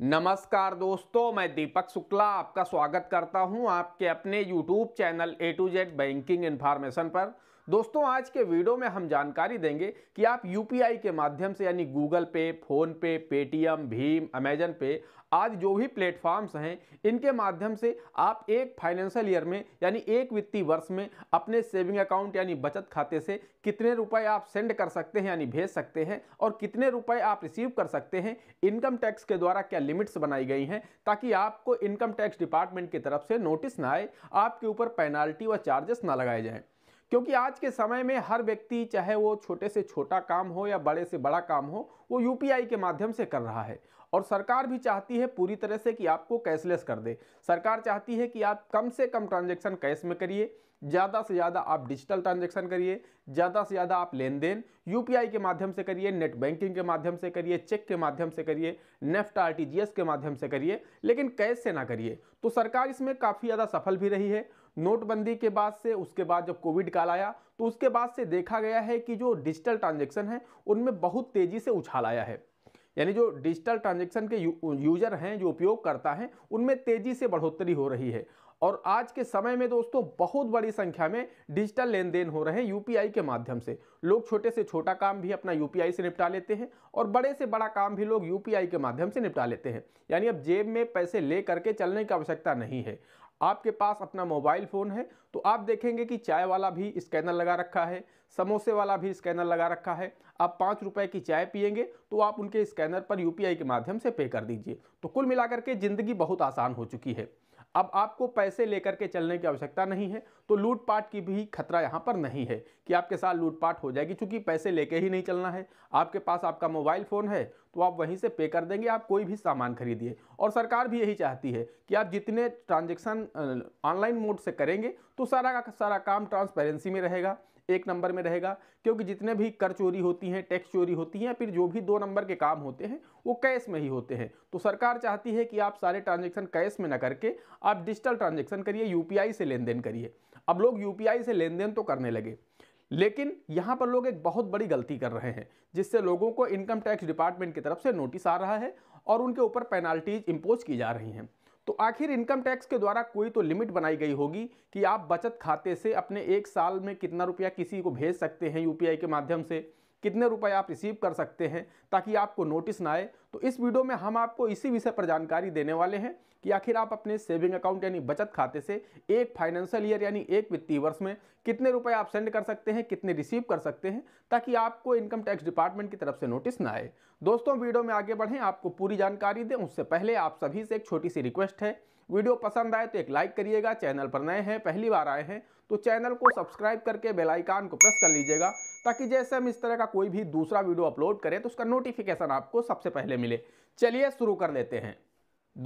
नमस्कार दोस्तों मैं दीपक शुक्ला आपका स्वागत करता हूं आपके अपने YouTube channel A to Z banking information पर दोस्तों आज के वीडियो में हम जानकारी देंगे कि आप यूपीआई के माध्यम से यानी गूगल पे फोन पे पेटीएम भीम अमेजन पे आज जो भी प्लेटफॉर्म्स हैं इनके माध्यम से आप एक फाइनेंशियल ईयर में यानी एक वित्तीय वर्ष में अपने सेविंग अकाउंट यानी बचत खाते से कितने रुपए आप सेंड कर सकते हैं यानी भेज सकते हैं और कितने रुपए आप रिसीव कर सकते हैं इनकम टैक्स के द्वारा क्या लिमिट्स बनाई गई हैं ताकि आपको इनकम टैक्स डिपार्टमेंट की तरफ से नोटिस ना आए आपके ऊपर पेनाल्टी व चार्जेस ना लगाए जाएँ क्योंकि आज के समय में हर व्यक्ति चाहे वो छोटे से छोटा काम हो या बड़े से बड़ा काम हो वो यूपीआई के माध्यम से कर रहा है और सरकार भी चाहती है पूरी तरह से कि आपको कैशलेस कर दे सरकार चाहती है कि आप कम से कम ट्रांजेक्शन कैश में करिए ज़्यादा से ज़्यादा आप डिजिटल ट्रांजेक्शन करिए ज़्यादा से ज़्यादा आप लेन देन यू के माध्यम से करिए नेट बैंकिंग के माध्यम से करिए चेक के माध्यम से करिए नेफ्ट आर के माध्यम से करिए लेकिन कैश से ना करिए तो सरकार इसमें काफ़ी ज़्यादा सफल भी रही है नोटबंदी के बाद से उसके बाद जब कोविड काल आया तो उसके बाद से देखा गया है कि जो डिजिटल ट्रांजेक्शन है उनमें बहुत तेज़ी से उछाल आया है यानी जो डिजिटल ट्रांजेक्शन के यू, यूजर हैं जो उपयोग करता है उनमें तेज़ी से बढ़ोतरी हो रही है और आज के समय में दोस्तों बहुत बड़ी संख्या में डिजिटल लेन देन हो रहे हैं यूपीआई के माध्यम से लोग छोटे से छोटा काम भी अपना यूपीआई से निपटा लेते हैं और बड़े से बड़ा काम भी लोग यूपीआई के माध्यम से निपटा लेते हैं यानी अब जेब में पैसे ले करके चलने की आवश्यकता नहीं है आपके पास अपना मोबाइल फ़ोन है तो आप देखेंगे कि चाय वाला भी स्कैनर लगा रखा है समोसे वाला भी स्कैनर लगा रखा है आप पाँच रुपए की चाय पियेंगे तो आप उनके स्कैनर पर यूपीआई के माध्यम से पे कर दीजिए तो कुल मिलाकर के ज़िंदगी बहुत आसान हो चुकी है अब आपको पैसे लेकर के चलने की आवश्यकता नहीं है तो लूटपाट की भी खतरा यहाँ पर नहीं है कि आपके साथ लूटपाट हो जाएगी चूँकि पैसे लेके ही नहीं चलना है आपके पास आपका मोबाइल फ़ोन है तो आप वहीं से पे कर देंगे आप कोई भी सामान खरीदिए और सरकार भी यही चाहती है कि आप जितने ट्रांजेक्शन ऑनलाइन मोड से करेंगे तो सारा का सारा काम ट्रांसपेरेंसी में रहेगा एक नंबर में रहेगा क्योंकि जितने भी कर चोरी होती हैं टैक्स चोरी होती हैं या फिर जो भी दो नंबर के काम होते हैं वो कैश में ही होते हैं तो सरकार चाहती है कि आप सारे ट्रांजेक्शन कैश में ना करके आप डिजिटल ट्रांजेक्शन करिए यूपीआई से लेन देन करिए अब लोग यूपीआई से लेन देन तो करने लगे लेकिन यहाँ पर लोग एक बहुत बड़ी गलती कर रहे हैं जिससे लोगों को इनकम टैक्स डिपार्टमेंट की तरफ से नोटिस आ रहा है और उनके ऊपर पेनाल्टीज इम्पोज की जा रही हैं तो आखिर इनकम टैक्स के द्वारा कोई तो लिमिट बनाई गई होगी कि आप बचत खाते से अपने एक साल में कितना रुपया किसी को भेज सकते हैं यूपीआई के माध्यम से कितने रुपए आप रिसीव कर सकते हैं ताकि आपको नोटिस ना आए तो इस वीडियो में हम आपको इसी विषय पर जानकारी देने वाले हैं कि आखिर आप अपने सेविंग अकाउंट यानी बचत खाते से एक फाइनेंशियल ईयर यानी एक वित्तीय वर्ष में कितने रुपए आप सेंड कर सकते हैं कितने रिसीव कर सकते हैं ताकि आपको इनकम टैक्स डिपार्टमेंट की तरफ से नोटिस ना आए दोस्तों वीडियो में आगे बढ़ें आपको पूरी जानकारी दें उससे पहले आप सभी से एक छोटी सी रिक्वेस्ट है वीडियो पसंद आए तो एक लाइक करिएगा चैनल पर नए हैं पहली बार आए हैं तो चैनल को सब्सक्राइब करके बेल आइकन को प्रेस कर लीजिएगा ताकि जैसे हम इस तरह का कोई भी दूसरा वीडियो अपलोड करें तो उसका नोटिफिकेशन आपको सबसे पहले मिले चलिए शुरू कर लेते हैं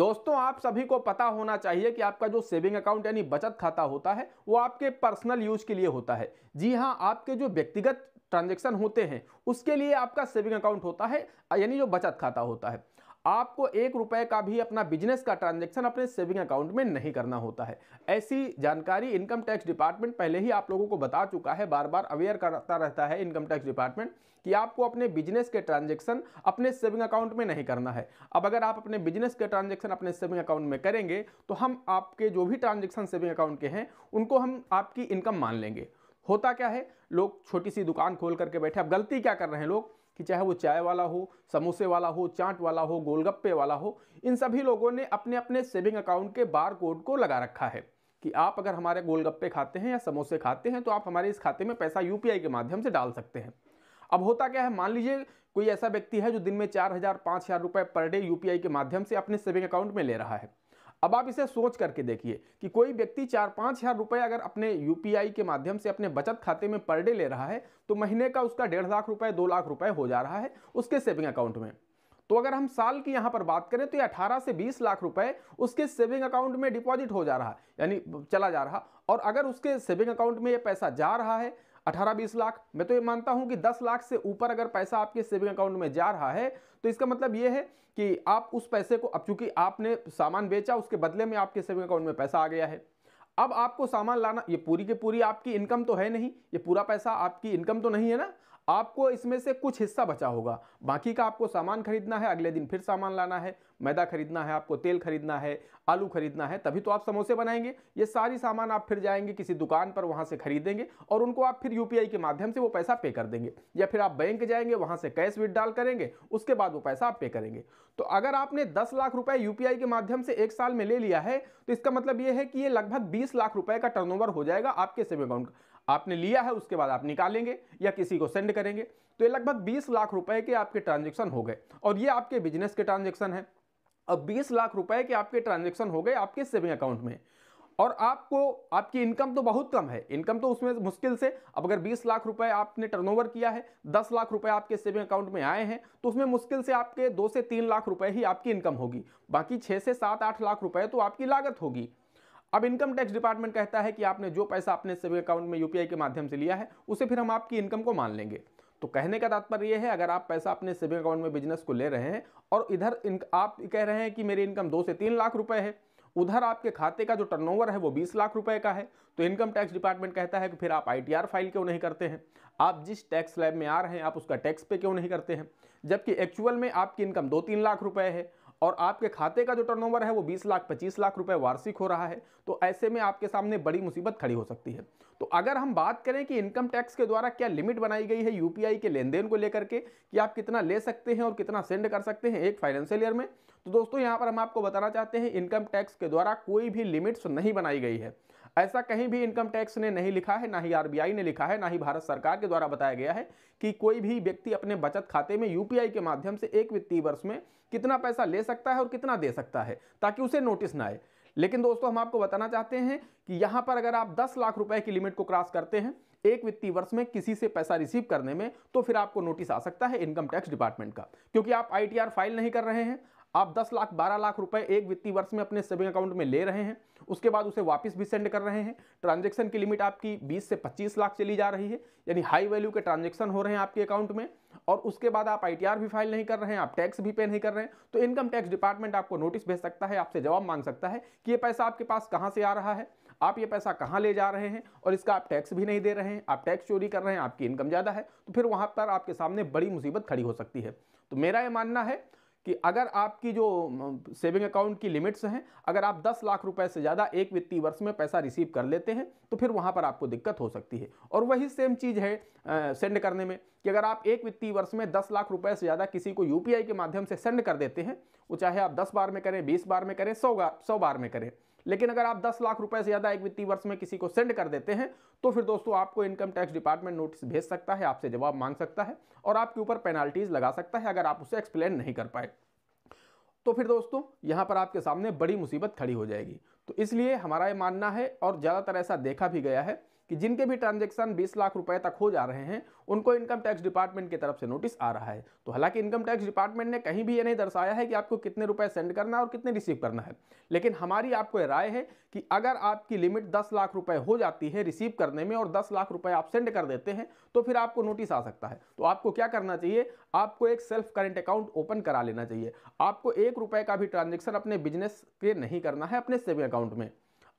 दोस्तों आप सभी को पता होना चाहिए कि आपका जो सेविंग अकाउंट यानी बचत खाता होता है वो आपके पर्सनल यूज के लिए होता है जी हाँ आपके जो व्यक्तिगत ट्रांजेक्शन होते हैं उसके लिए आपका सेविंग अकाउंट होता है यानी जो बचत खाता होता है आपको एक रुपए का भी अपना बिजनेस का ट्रांजैक्शन अपने सेविंग अकाउंट में नहीं करना होता है ऐसी जानकारी इनकम टैक्स डिपार्टमेंट पहले ही आप लोगों को बता चुका है बार बार अवेयर करता रहता है इनकम टैक्स डिपार्टमेंट कि आपको अपने बिजनेस के ट्रांजेक्शन अपने सेविंग अकाउंट में नहीं करना है अब अगर आप अपने बिजनेस के ट्रांजेक्शन अपने सेविंग अकाउंट में करेंगे तो हम आपके जो भी ट्रांजेक्शन सेविंग अकाउंट के हैं उनको हम आपकी इनकम मान लेंगे होता क्या है लोग छोटी सी दुकान खोल करके बैठे अब गलती क्या कर रहे हैं लोग कि चाहे वो चाय वाला हो समोसे वाला हो चाट वाला हो गोलगप्पे वाला हो इन सभी लोगों ने अपने अपने सेविंग अकाउंट के बार कोड को लगा रखा है कि आप अगर हमारे गोलगप्पे खाते हैं या समोसे खाते हैं तो आप हमारे इस खाते में पैसा यू के माध्यम से डाल सकते हैं अब होता क्या है मान लीजिए कोई ऐसा व्यक्ति है जो दिन में चार हज़ार पाँच हज़ार रुपये पर डे यू के माध्यम से अपने सेविंग अकाउंट में ले रहा है अब आप इसे सोच करके देखिए कि कोई व्यक्ति चार पाँच हज़ार रुपये अगर अपने यू के माध्यम से अपने बचत खाते में पर डे ले रहा है तो महीने का उसका डेढ़ लाख रुपये दो लाख रुपये हो जा रहा है उसके सेविंग अकाउंट में तो अगर हम साल की यहाँ पर बात करें तो ये 18 से 20 लाख रुपए उसके सेविंग अकाउंट में डिपॉजिट हो जा रहा यानी चला जा रहा और अगर उसके सेविंग अकाउंट में ये पैसा जा रहा है अठारह बीस लाख मैं तो ये मानता हूं कि दस लाख से ऊपर अगर पैसा आपके सेविंग अकाउंट में जा रहा है तो इसका मतलब ये है कि आप उस पैसे को अब चूंकि आपने सामान बेचा उसके बदले में आपके सेविंग अकाउंट में पैसा आ गया है अब आपको सामान लाना ये पूरी के पूरी आपकी इनकम तो है नहीं ये पूरा पैसा आपकी इनकम तो नहीं है ना आपको इसमें से कुछ हिस्सा बचा होगा बाकी का आपको सामान खरीदना है अगले दिन फिर सामान लाना है मैदा खरीदना है आपको तेल खरीदना है आलू खरीदना है तभी तो आप समोसे बनाएंगे ये सारी सामान आप फिर जाएंगे किसी दुकान पर वहाँ से खरीदेंगे और उनको आप फिर यूपीआई के माध्यम से वो पैसा पे कर देंगे या फिर आप बैंक जाएंगे वहाँ से कैश विदड्रॉल करेंगे उसके बाद वो पैसा आप पे करेंगे तो अगर आपने दस लाख रुपए यूपीआई के माध्यम से एक साल में ले लिया है तो इसका मतलब ये है कि ये लगभग बीस लाख रुपए का टर्न हो जाएगा आपके सेविंग अकाउंट आपने लिया है उसके बाद आप निकालेंगे या किसी को सेंड करेंगे तो ये लगभग बीस लाख रुपए के आपके ट्रांजेक्शन हो गए और ये आपके बिजनेस के ट्रांजेक्शन है अब 20 लाख रुपए के आपके ट्रांजेक्शन हो गए आपके सेविंग अकाउंट में और आपको आपकी इनकम तो बहुत कम है इनकम तो उसमें मुश्किल से अब अगर 20 लाख रुपए आपने टर्नओवर किया है 10 लाख रुपए आपके सेविंग अकाउंट में आए हैं तो उसमें मुश्किल से आपके दो से तीन लाख रुपए ही आपकी इनकम होगी बाकी छः से सात आठ लाख रुपए तो आपकी लागत होगी अब इनकम टैक्स डिपार्टमेंट कहता है कि आपने जो पैसा अपने सेविंग अकाउंट में यूपीआई के माध्यम से लिया है उसे फिर हम आपकी इनकम को मान लेंगे तो कहने का तात्पर्य यह है अगर आप पैसा अपने सेविंग अकाउंट में बिजनेस को ले रहे हैं और इधर आप कह रहे हैं कि मेरी इनकम दो से तीन लाख रुपए है उधर आपके खाते का जो टर्नओवर है वो 20 लाख रुपए का है तो इनकम टैक्स डिपार्टमेंट कहता है कि फिर आप आईटीआर फाइल क्यों नहीं करते हैं आप जिस टैक्स लैब में आ रहे हैं आप उसका टैक्स पे क्यों नहीं करते हैं जबकि एक्चुअल में आपकी इनकम दो तीन लाख रुपए है और आपके खाते का जो टर्नओवर है वो बीस लाख पच्चीस लाख रुपए वार्षिक हो रहा है तो ऐसे में आपके सामने बड़ी मुसीबत खड़ी हो सकती है तो अगर हम बात करें कि इनकम टैक्स के द्वारा क्या लिमिट बनाई गई है यूपीआई के लेन देन को लेकर के कि आप कितना ले सकते हैं और कितना सेंड कर सकते हैं एक फाइनेंशियल ईयर में तो दोस्तों यहाँ पर हम आपको बताना चाहते हैं इनकम टैक्स के द्वारा कोई भी लिमिट्स नहीं बनाई गई है ऐसा कहीं भी इनकम टैक्स ने नहीं लिखा है ना ही आरबीआई ने लिखा है ना ही भारत सरकार के द्वारा बताया गया है कि कोई भी व्यक्ति अपने बचत खाते में यूपीआई के माध्यम से एक वित्तीय वर्ष में कितना पैसा ले सकता है और कितना दे सकता है ताकि उसे नोटिस ना आए लेकिन दोस्तों हम आपको बताना चाहते हैं कि यहाँ पर अगर आप दस लाख रुपए की लिमिट को क्रॉस करते हैं एक वित्तीय वर्ष में किसी से पैसा रिसीव करने में तो फिर आपको नोटिस आ सकता है इनकम टैक्स डिपार्टमेंट का क्योंकि आप आईटीआर फाइल नहीं कर रहे हैं आप 10 लाख 12 लाख रुपए एक वित्तीय वर्ष में अपने सेविंग अकाउंट में ले रहे हैं उसके बाद उसे वापस भी सेंड कर रहे हैं ट्रांजैक्शन की लिमिट आपकी 20 से 25 लाख चली जा रही है यानी हाई वैल्यू के ट्रांजैक्शन हो रहे हैं आपके अकाउंट में और उसके बाद आप आई भी फाइल नहीं कर रहे हैं आप टैक्स भी पे नहीं कर रहे हैं तो इनकम टैक्स डिपार्टमेंट आपको नोटिस भेज सकता है आपसे जवाब मांग सकता है कि ये पैसा आपके पास कहाँ से आ रहा है आप ये पैसा कहाँ ले जा रहे हैं और इसका आप टैक्स भी नहीं दे रहे हैं आप टैक्स चोरी कर रहे हैं आपकी इनकम ज़्यादा है तो फिर वहाँ पर आपके सामने बड़ी मुसीबत खड़ी हो सकती है तो मेरा ये मानना है कि अगर आपकी जो सेविंग अकाउंट की लिमिट्स हैं अगर आप 10 लाख रुपए से ज़्यादा एक वित्तीय वर्ष में पैसा रिसीव कर लेते हैं तो फिर वहाँ पर आपको दिक्कत हो सकती है और वही सेम चीज़ है सेंड करने में कि अगर आप एक वित्तीय वर्ष में 10 लाख रुपए से ज़्यादा किसी को यू के माध्यम से सेंड कर देते हैं वो चाहे आप दस बार में करें बीस बार में करें सौ बार सौ बार में करें लेकिन अगर आप दस लाख रुपए से ज़्यादा एक वित्तीय वर्ष में किसी को सेंड कर देते हैं तो फिर दोस्तों आपको इनकम टैक्स डिपार्टमेंट नोटिस भेज सकता है आपसे जवाब मांग सकता है और आपके ऊपर पेनाल्टीज लगा सकता है अगर आप उसे एक्सप्लेन नहीं कर पाए तो फिर दोस्तों यहाँ पर आपके सामने बड़ी मुसीबत खड़ी हो जाएगी तो इसलिए हमारा ये मानना है और ज़्यादातर ऐसा देखा भी गया है कि जिनके भी ट्रांजेक्शन बीस लाख रुपए तक हो जा रहे हैं उनको इनकम टैक्स डिपार्टमेंट की तरफ से नोटिस आ रहा है तो हालांकि इनकम टैक्स डिपार्टमेंट ने कहीं भी ये नहीं दर्शाया है कि आपको कितने रुपए सेंड करना है और कितने रिसीव करना है लेकिन हमारी आपको राय है कि अगर आपकी लिमिट दस लाख रुपए हो जाती है रिसीव करने में और दस लाख रुपए आप सेंड कर देते हैं तो फिर आपको नोटिस आ सकता है तो आपको क्या करना चाहिए आपको एक सेल्फ करेंट अकाउंट ओपन करा लेना चाहिए आपको एक रुपए का भी ट्रांजेक्शन अपने बिजनेस के नहीं करना है अपने सेविंग अकाउंट में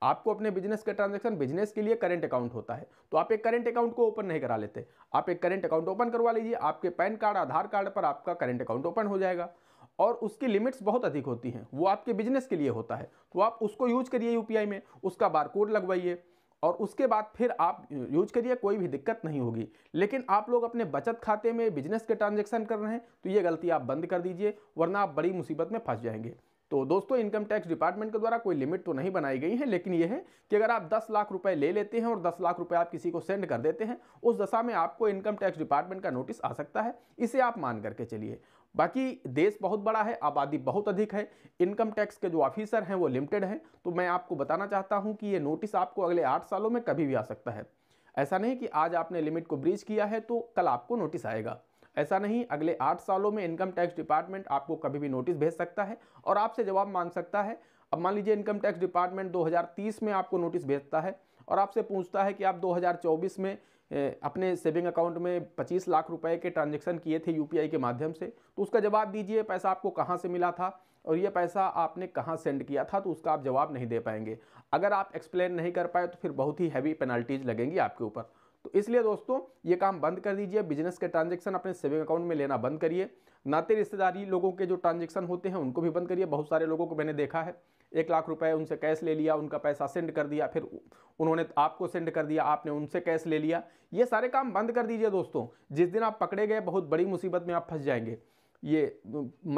आपको अपने बिजनेस का ट्रांजेक्शन बिजनेस के लिए करेंट अकाउंट होता है तो आप एक करेंट अकाउंट को ओपन नहीं करा लेते आप एक करेंट अकाउंट ओपन करवा लीजिए आपके पैन कार्ड आधार कार्ड पर आपका करेंट अकाउंट ओपन हो जाएगा और उसकी लिमिट्स बहुत अधिक होती हैं वो आपके बिजनेस के लिए होता है तो आप उसको यूज करिए यू में उसका बार लगवाइए और उसके बाद फिर आप यूज करिए कोई भी दिक्कत नहीं होगी लेकिन आप लोग अपने बचत खाते में बिजनेस के ट्रांजेक्शन कर रहे हैं तो ये गलती आप बंद कर दीजिए वरना आप बड़ी मुसीबत में फंस जाएंगे तो दोस्तों इनकम टैक्स डिपार्टमेंट के द्वारा कोई लिमिट तो नहीं बनाई गई है लेकिन यह है कि अगर आप 10 लाख रुपए ले लेते हैं और 10 लाख रुपए आप किसी को सेंड कर देते हैं उस दशा में आपको इनकम टैक्स डिपार्टमेंट का नोटिस आ सकता है इसे आप मान करके चलिए बाकी देश बहुत बड़ा है आबादी बहुत अधिक है इनकम टैक्स के जो ऑफिसर हैं वो लिमिटेड हैं तो मैं आपको बताना चाहता हूँ कि ये नोटिस आपको अगले आठ सालों में कभी भी आ सकता है ऐसा नहीं कि आज आपने लिमिट को ब्रीच किया है तो कल आपको नोटिस आएगा ऐसा नहीं अगले आठ सालों में इनकम टैक्स डिपार्टमेंट आपको कभी भी नोटिस भेज सकता है और आपसे जवाब मांग सकता है अब मान लीजिए इनकम टैक्स डिपार्टमेंट 2030 में आपको नोटिस भेजता है और आपसे पूछता है कि आप 2024 में अपने सेविंग अकाउंट में 25 लाख रुपए के ट्रांजैक्शन किए थे यूपीआई के माध्यम से तो उसका जवाब दीजिए पैसा आपको कहाँ से मिला था और ये पैसा आपने कहाँ सेंड किया था तो उसका आप जवाब नहीं दे पाएंगे अगर आप एक्सप्लेन नहीं कर पाए तो फिर बहुत ही हैवी पेनल्टीज लगेंगी आपके ऊपर तो इसलिए दोस्तों ये काम बंद कर दीजिए बिजनेस के ट्रांजेक्शन अपने सेविंग अकाउंट में लेना बंद करिए नाते रिश्तेदारी लोगों के जो ट्रांजेक्शन होते हैं उनको भी बंद करिए बहुत सारे लोगों को मैंने देखा है एक लाख रुपए उनसे कैश ले लिया उनका पैसा सेंड कर दिया फिर उन्होंने आपको सेंड कर दिया आपने उनसे कैश ले लिया ये सारे काम बंद कर दीजिए दोस्तों जिस दिन आप पकड़े गए बहुत बड़ी मुसीबत में आप फंस जाएंगे ये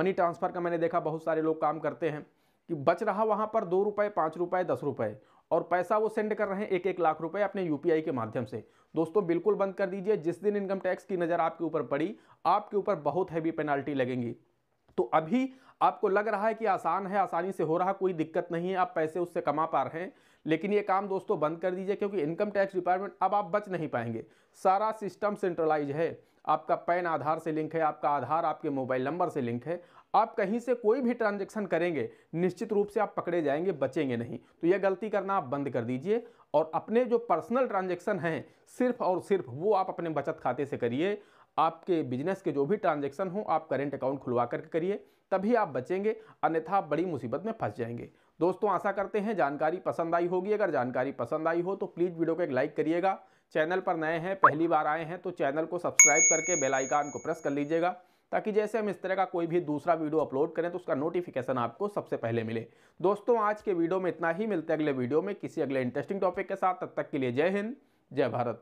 मनी ट्रांसफ़र का मैंने देखा बहुत सारे लोग काम करते हैं कि बच रहा वहाँ पर दो रुपये पाँच रुपये दस रुपये और पैसा वो सेंड कर रहे हैं एक एक लाख रुपए अपने यूपीआई के माध्यम से दोस्तों बिल्कुल बंद कर दीजिए जिस दिन इनकम टैक्स की नज़र आपके ऊपर पड़ी आपके ऊपर बहुत हैवी पेनाल्टी लगेंगी तो अभी आपको लग रहा है कि आसान है आसानी से हो रहा कोई दिक्कत नहीं है आप पैसे उससे कमा पा रहे हैं लेकिन ये काम दोस्तों बंद कर दीजिए क्योंकि इनकम टैक्स डिपार्टमेंट अब आप बच नहीं पाएंगे सारा सिस्टम सेंट्रलाइज है आपका पैन आधार से लिंक है आपका आधार आपके मोबाइल नंबर से लिंक है आप कहीं से कोई भी ट्रांजेक्शन करेंगे निश्चित रूप से आप पकड़े जाएंगे बचेंगे नहीं तो यह गलती करना आप बंद कर दीजिए और अपने जो पर्सनल ट्रांजेक्शन हैं सिर्फ और सिर्फ वो आप अपने बचत खाते से करिए आपके बिजनेस के जो भी ट्रांजेक्शन हो आप करेंट अकाउंट खुलवा करके करिए तभी आप बचेंगे अन्यथा आप बड़ी मुसीबत में फंस जाएंगे दोस्तों आशा करते हैं जानकारी पसंद आई होगी अगर जानकारी पसंद आई हो तो प्लीज़ वीडियो को एक लाइक करिएगा चैनल पर नए हैं पहली बार आए हैं तो चैनल को सब्सक्राइब करके बेल आइकन को प्रेस कर लीजिएगा ताकि जैसे हम इस तरह का कोई भी दूसरा वीडियो अपलोड करें तो उसका नोटिफिकेशन आपको सबसे पहले मिले दोस्तों आज के वीडियो में इतना ही मिलते हैं अगले वीडियो में किसी अगले इंटरेस्टिंग टॉपिक के साथ तब तक के लिए जय हिंद जय भारत